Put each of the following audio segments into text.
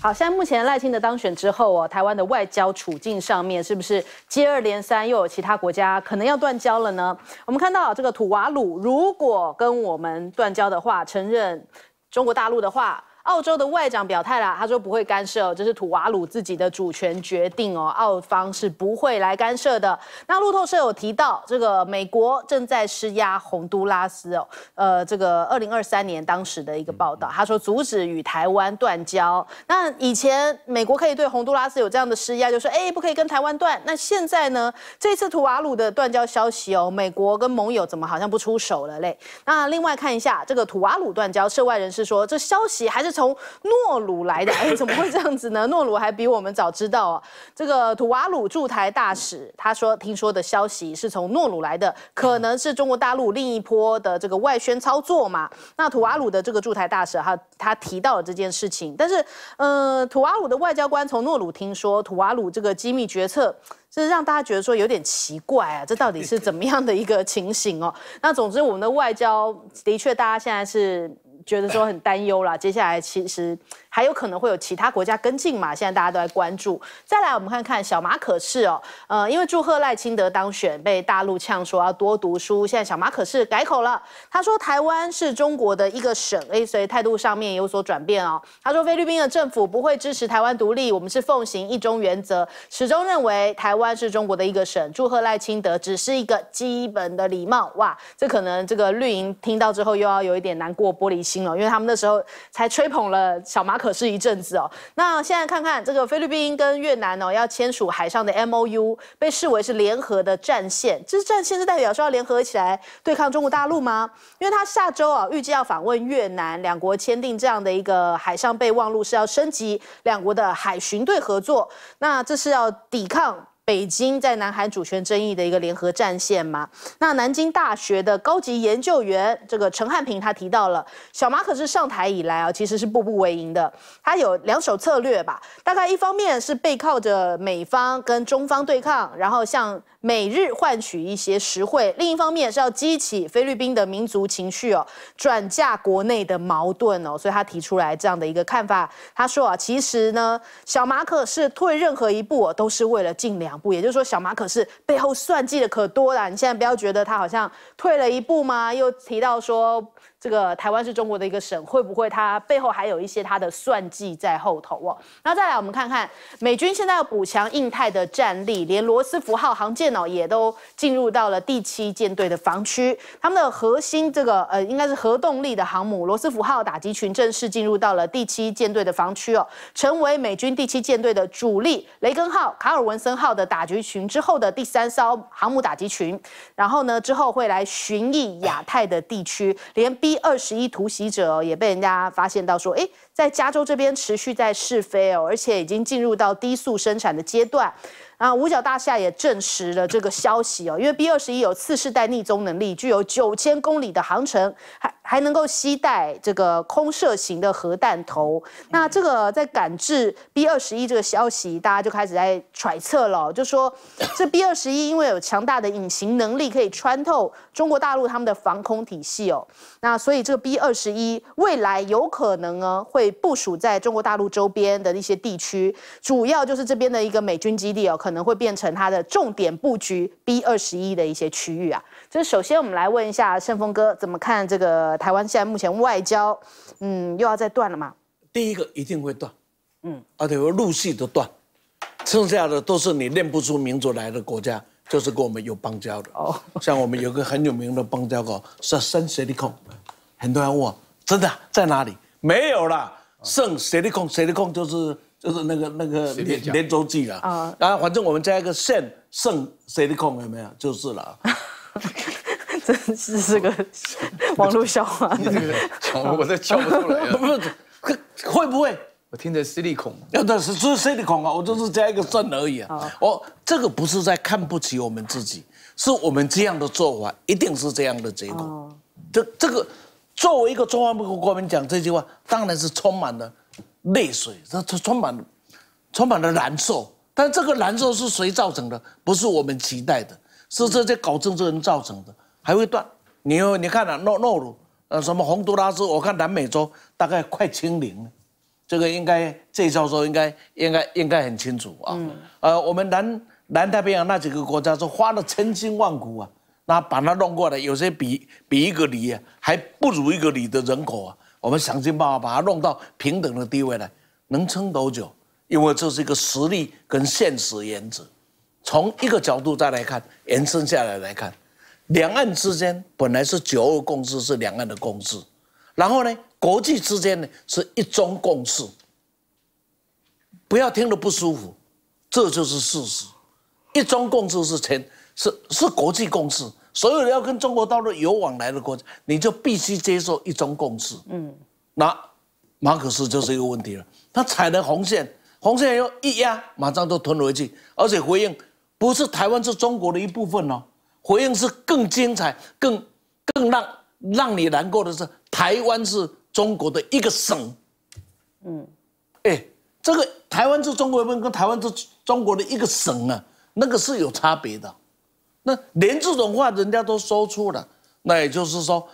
好，现在目前赖清德当选之后哦，台湾的外交处境上面是不是接二连三又有其他国家可能要断交了呢？我们看到这个土瓦鲁如果跟我们断交的话，承认中国大陆的话。澳洲的外长表态啦，他说不会干涉，这是土瓦鲁自己的主权决定哦，澳方是不会来干涉的。那路透社有提到，这个美国正在施压洪都拉斯哦，呃，这个二零二三年当时的一个报道，他说阻止与台湾断交。那以前美国可以对洪都拉斯有这样的施压，就说哎，不可以跟台湾断。那现在呢，这次土瓦鲁的断交消息哦，美国跟盟友怎么好像不出手了嘞？那另外看一下这个土瓦鲁断交，涉外人士说这消息还是。从诺鲁来的？哎，怎么会这样子呢？诺鲁还比我们早知道哦。这个土瓦鲁驻台大使他说，听说的消息是从诺鲁来的，可能是中国大陆另一波的这个外宣操作嘛。那土瓦鲁的这个驻台大使，他他提到了这件事情。但是，呃，土瓦鲁的外交官从诺鲁听说，土瓦鲁这个机密决策，是让大家觉得说有点奇怪啊。这到底是怎么样的一个情形哦？那总之，我们的外交的确，大家现在是。觉得说很担忧啦。接下来其实。还有可能会有其他国家跟进嘛？现在大家都在关注。再来，我们看看小马可是哦，呃，因为祝贺赖清德当选，被大陆呛说要多读书，现在小马可是改口了。他说台湾是中国的一个省，哎，所以态度上面有所转变哦。他说菲律宾的政府不会支持台湾独立，我们是奉行一中原则，始终认为台湾是中国的一个省。祝贺赖清德只是一个基本的礼貌哇，这可能这个绿营听到之后又要有一点难过玻璃心了，因为他们那时候才吹捧了小马可。可是，一阵子哦。那现在看看这个菲律宾跟越南哦，要签署海上的 MOU，被视为是联合的战线。这是战线，是代表说要联合起来对抗中国大陆吗？因为他下周啊，预计要访问越南，两国签订这样的一个海上备忘录，是要升级两国的海巡队合作。那这是要抵抗。北京在南海主权争议的一个联合战线嘛？那南京大学的高级研究员这个陈汉平他提到了，小马可是上台以来啊，其实是步步为营的。他有两手策略吧？大概一方面是背靠着美方跟中方对抗，然后向美日换取一些实惠；另一方面是要激起菲律宾的民族情绪哦，转嫁国内的矛盾哦。所以他提出来这样的一个看法，他说啊，其实呢，小马可是退任何一步都是为了进量。步，也就是说，小马可是背后算计的可多了。你现在不要觉得他好像退了一步吗？又提到说。这个台湾是中国的一个省，会不会它背后还有一些它的算计在后头哦？那再来我们看看美军现在要补强印太的战力，连罗斯福号航舰哦也都进入到了第七舰队的防区，他们的核心这个呃应该是核动力的航母罗斯福号打击群正式进入到了第七舰队的防区哦，成为美军第七舰队的主力。雷根号、卡尔文森号的打击群之后的第三艘航母打击群，然后呢之后会来巡弋亚太的地区，连。B 二十一突袭者哦，也被人家发现到说，哎，在加州这边持续在试飞哦，而且已经进入到低速生产的阶段。啊，五角大厦也证实了这个消息哦，因为 B 二十一有次世代逆踪能力，具有九千公里的航程，还。还能够携带这个空射型的核弹头。那这个在感知 B 二十一这个消息，大家就开始在揣测了，就说这 B 二十一因为有强大的隐形能力，可以穿透中国大陆他们的防空体系哦。那所以这个 B 二十一未来有可能呢会部署在中国大陆周边的一些地区，主要就是这边的一个美军基地哦，可能会变成它的重点布局 B 二十一的一些区域啊。就是首先我们来问一下盛峰哥怎么看这个。台湾现在目前外交，嗯，又要再断了嘛？第一个一定会断，嗯，而且会陆续的断，剩下的都是你练不出民族来的国家，就是跟我们有邦交的。哦，像我们有个很有名的邦交国是圣谁的空，很多人问，真的在哪里？没有啦，圣谁的空，谁的空就是就是那个那个连州记了啊，然后反正我们加一个圣圣谁的空有没有？就是了。这是个 网络笑话，我在讲不出来。不是会不会？我听着实力要的是是 c 力孔啊！我就是加一个钻而已啊！哦，这个不是在看不起我们自己，是我们这样的做法一定是这样的结果。这这个作为一个中华民国国民讲这句话，当然是充满了泪水，这这充满了充满了难受。但这个难受是谁造成的？不是我们期待的，是这些搞政治人造成的。还会断？你你看啊，诺诺鲁，呃，什么洪都拉斯？我看南美洲大概快清零了，这个应该这教授应该应该应该很清楚啊。呃，我们南南太平洋那几个国家是花了千辛万苦啊，那把它弄过来，有些比比一个里还不如一个里的人口啊。我们想尽办法把它弄到平等的地位来，能撑多久？因为这是一个实力跟现实原则，从一个角度再来看延伸下来来看。两岸之间本来是九二共识是两岸的共识，然后呢，国际之间呢是一中共识。不要听得不舒服，这就是事实。一中共识是前是是国际共识，所有要跟中国大陆有往来的国家，你就必须接受一中共识。嗯，那马可思就是一个问题了，他踩了红线，红线又一压，马上就吞回去，而且回应不是台湾是中国的一部分哦。回应是更精彩，更更让让你难过的是，台湾是中国的一个省，嗯，哎，这个台湾是中国人，跟台湾是中国的一个省啊，那个是有差别的。那连这种话人家都说出了，那也就是说，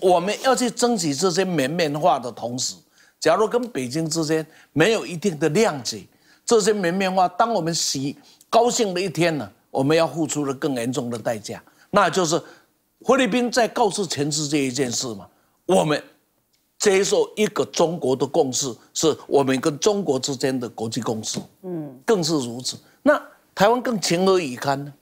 我们要去争取这些绵绵话的同时，假如跟北京之间没有一定的谅解，这些绵绵话，当我们喜高兴的一天呢？我们要付出的更严重的代价，那就是菲律宾在告诉全世界一件事嘛：我们接受一个中国的共识，是我们跟中国之间的国际共识。嗯，更是如此。那台湾更情何以堪呢？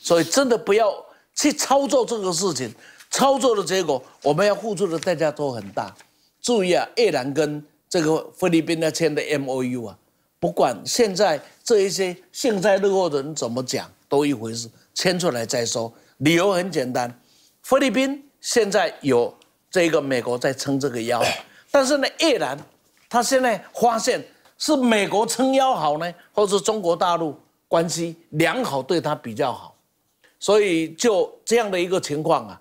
所以真的不要去操作这个事情，操作的结果我们要付出的代价都很大。注意啊，越南跟这个菲律宾呢签的 MOU 啊，不管现在这一些幸灾乐祸的人怎么讲。都一回事，签出来再说。理由很简单，菲律宾现在有这个美国在撑这个腰，但是呢，越南他现在发现是美国撑腰好呢，或是中国大陆关系良好对他比较好，所以就这样的一个情况啊，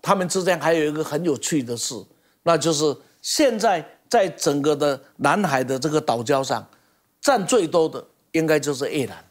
他们之间还有一个很有趣的事，那就是现在在整个的南海的这个岛礁上，占最多的应该就是越南。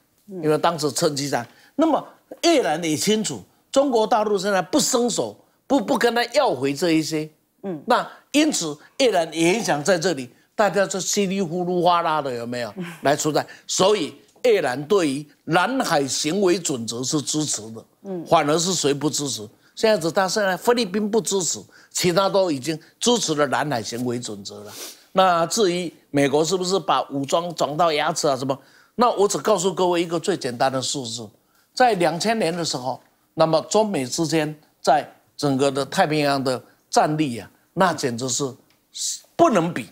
因为当时趁机战，那么越南也清楚，中国大陆现在不伸手，不不跟他要回这一些，嗯，那因此越南也想在这里，大家是稀里呼噜哗啦的有没有来出战？所以越南对于南海行为准则是支持的，嗯，反而是谁不支持？现在只他现在菲律宾不支持，其他都已经支持了南海行为准则了。那至于美国是不是把武装转到牙齿啊什么？那我只告诉各位一个最简单的数字，在两千年的时候，那么中美之间在整个的太平洋的战力啊，那简直是不能比。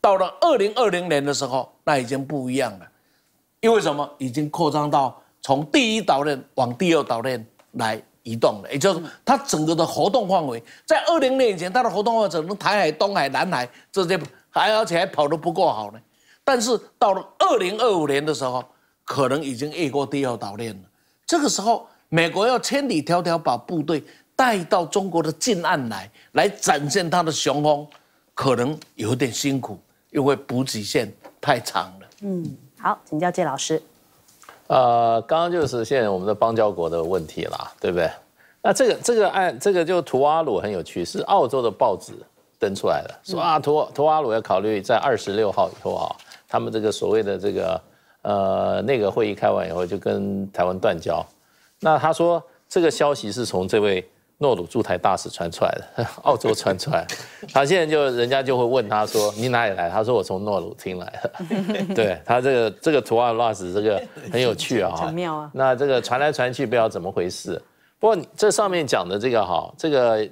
到了二零二零年的时候，那已经不一样了，因为什么？已经扩张到从第一岛链往第二岛链来移动了，也就是它整个的活动范围，在二零年以前，它的活动范围只能台海、东海、南海这些，还而且还跑得不够好呢。但是到了。二零二五年的时候，可能已经越过第二岛链了。这个时候，美国要千里迢迢把部队带到中国的近岸来，来展现他的雄风，可能有点辛苦，因为补给线太长了。嗯，好，请教谢老师。呃，刚刚就是现在我们的邦交国的问题了，对不对？那这个这个案，这个就图瓦鲁很有趣，是澳洲的报纸登出来的，说啊，图图瓦鲁要考虑在二十六号以后啊。他们这个所谓的这个呃那个会议开完以后就跟台湾断交，那他说这个消息是从这位诺鲁驻台大使传出来的，澳洲传出来，他现在就人家就会问他说你哪里来？他说我从诺鲁听来的，对他这个这个图阿拉斯这个很有趣啊，那这个传来传去不知道怎么回事，不过这上面讲的这个哈这个。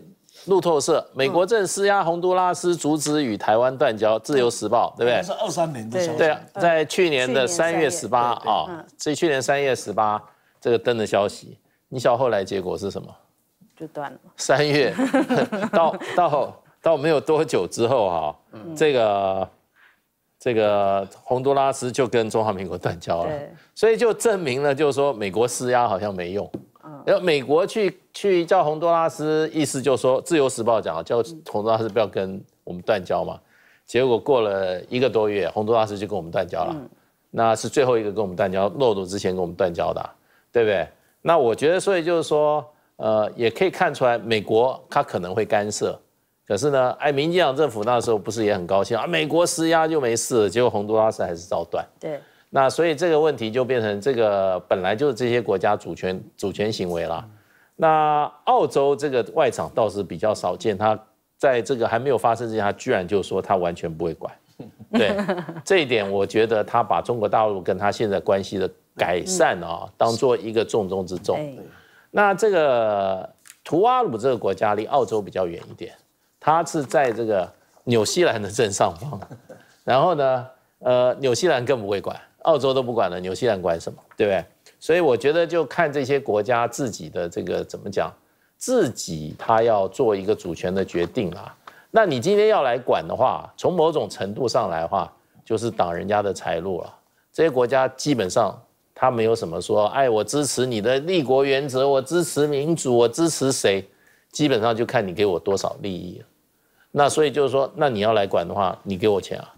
路透社，美国正施压洪都拉斯阻止与台湾断交。自由时报，对不对？是二三年的消息。对啊，在去年的三月十八啊，这去年三月十八这个登的消息，你晓后来结果是什么？就断了。三月 到到到没有多久之后啊，这个这个洪都拉斯就跟中华民国断交了。所以就证明了，就是说美国施压好像没用。然后美国去去叫洪都拉斯，意思就是说《自由时报》讲叫洪都拉斯不要跟我们断交嘛。结果过了一个多月，洪都拉斯就跟我们断交了。嗯，那是最后一个跟我们断交，诺鲁之前跟我们断交的，对不对？那我觉得，所以就是说，呃，也可以看出来，美国他可能会干涉。可是呢，哎，民进党政府那时候不是也很高兴啊？美国施压就没事，结果洪都拉斯还是照断。对。那所以这个问题就变成这个本来就是这些国家主权主权行为了。那澳洲这个外长倒是比较少见，他在这个还没有发生之前，他居然就说他完全不会管。对这一点，我觉得他把中国大陆跟他现在关系的改善啊，当做一个重中之重。那这个图瓦鲁这个国家离澳洲比较远一点，它是在这个纽西兰的正上方，然后呢，呃，纽西兰更不会管。澳洲都不管了，纽西兰管什么？对不对？所以我觉得就看这些国家自己的这个怎么讲，自己他要做一个主权的决定啊。那你今天要来管的话，从某种程度上来话，就是挡人家的财路了。这些国家基本上他没有什么说，哎，我支持你的立国原则，我支持民主，我支持谁？基本上就看你给我多少利益。那所以就是说，那你要来管的话，你给我钱啊？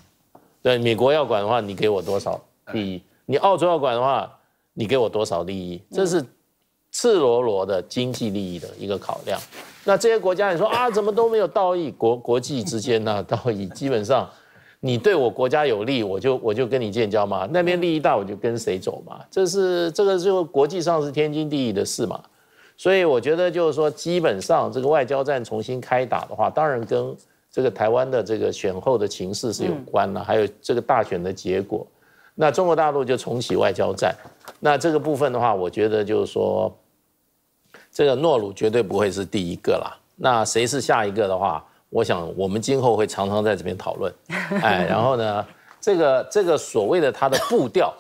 对，美国要管的话，你给我多少？第一，你澳洲要管的话，你给我多少利益？这是赤裸裸的经济利益的一个考量。那这些国家，你说啊，怎么都没有道义？国国际之间呢，道义基本上，你对我国家有利，我就我就跟你建交嘛。那边利益大，我就跟谁走嘛。这是这个就国际上是天经地义的事嘛。所以我觉得就是说，基本上这个外交战重新开打的话，当然跟这个台湾的这个选后的情势是有关的，还有这个大选的结果。那中国大陆就重启外交战，那这个部分的话，我觉得就是说，这个诺鲁绝对不会是第一个啦。那谁是下一个的话，我想我们今后会常常在这边讨论。哎，然后呢，这个这个所谓的他的步调，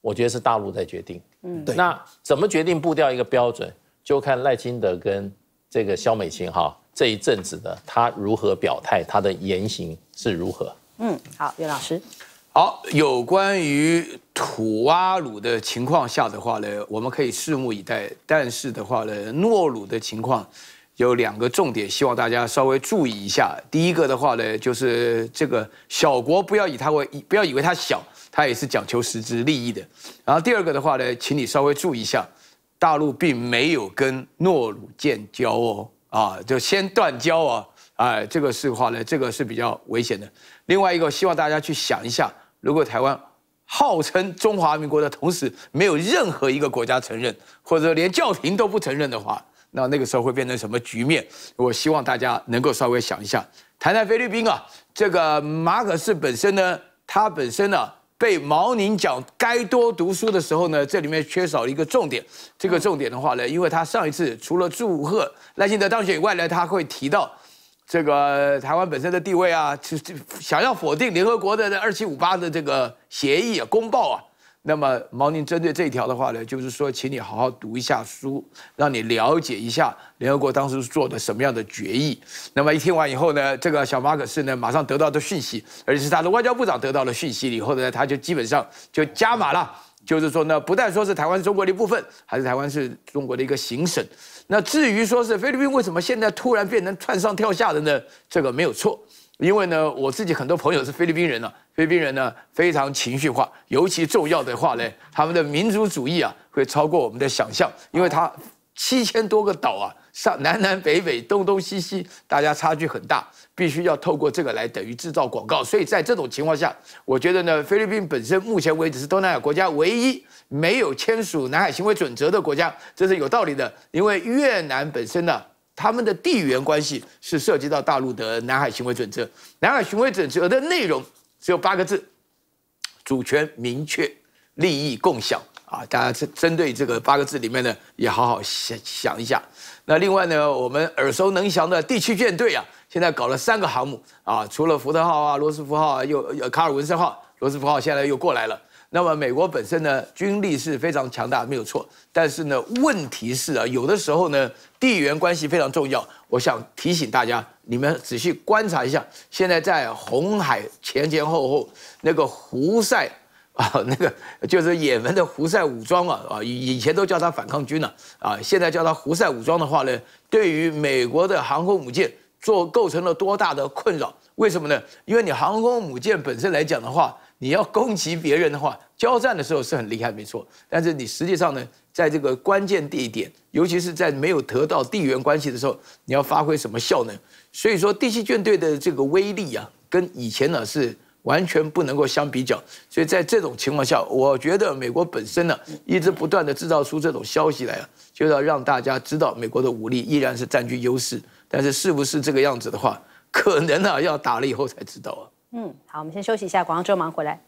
我觉得是大陆在决定。嗯，对。那怎么决定步调一个标准，就看赖清德跟这个肖美琴哈这一阵子的他如何表态，他的言行是如何。嗯，好，岳老师。好，有关于土阿鲁的情况下的话呢，我们可以拭目以待。但是的话呢，诺鲁的情况有两个重点，希望大家稍微注意一下。第一个的话呢，就是这个小国不要以它为不要以为它小，它也是讲求实质利益的。然后第二个的话呢，请你稍微注意一下，大陆并没有跟诺鲁建交哦，啊，就先断交啊，哎，这个是话呢，这个是比较危险的。另外一个，希望大家去想一下。如果台湾号称中华民国的同时，没有任何一个国家承认，或者连教廷都不承认的话，那那个时候会变成什么局面？我希望大家能够稍微想一下，谈谈菲律宾啊，这个马可斯本身呢，他本身呢，被毛宁讲该多读书的时候呢，这里面缺少一个重点，这个重点的话呢，因为他上一次除了祝贺赖清德当选以外呢，他会提到。这个台湾本身的地位啊，就就想要否定联合国的二七五八的这个协议啊公报啊，那么毛宁针对这一条的话呢，就是说请你好好读一下书，让你了解一下联合国当时做的什么样的决议。那么一听完以后呢，这个小马可是呢马上得到的讯息，而且是他的外交部长得到了讯息以后呢，他就基本上就加码了，就是说呢，不但说是台湾是中国的一部分，还是台湾是中国的一个行省。那至于说是菲律宾为什么现在突然变成窜上跳下的呢？这个没有错，因为呢，我自己很多朋友是菲律宾人呢，菲律宾人呢非常情绪化，尤其重要的话呢，他们的民族主义啊会超过我们的想象，因为他七千多个岛啊。上南南北北东东西西，大家差距很大，必须要透过这个来等于制造广告。所以在这种情况下，我觉得呢，菲律宾本身目前为止是东南亚国家唯一没有签署南海行为准则的国家，这是有道理的。因为越南本身呢，他们的地缘关系是涉及到大陆的南海行为准则。南海行为准则的内容只有八个字：主权明确，利益共享。啊，大家针针对这个八个字里面呢，也好好想想一下。那另外呢，我们耳熟能详的地区舰队啊，现在搞了三个航母啊，除了福特号啊、罗斯福号啊，又呃卡尔文森号、罗斯福号现在又过来了。那么美国本身呢，军力是非常强大，没有错。但是呢，问题是啊，有的时候呢，地缘关系非常重要。我想提醒大家，你们仔细观察一下，现在在红海前前后后那个胡塞。啊，那个就是也门的胡塞武装啊啊，以前都叫他反抗军呢，啊，现在叫他胡塞武装的话呢，对于美国的航空母舰，做构成了多大的困扰？为什么呢？因为你航空母舰本身来讲的话，你要攻击别人的话，交战的时候是很厉害，没错。但是你实际上呢，在这个关键地点，尤其是在没有得到地缘关系的时候，你要发挥什么效能？所以说，第七舰队的这个威力啊，跟以前呢是。完全不能够相比较，所以在这种情况下，我觉得美国本身呢，一直不断的制造出这种消息来，就要让大家知道美国的武力依然是占据优势。但是是不是这个样子的话，可能啊要打了以后才知道啊。嗯，好，我们先休息一下，广告之后马上回来。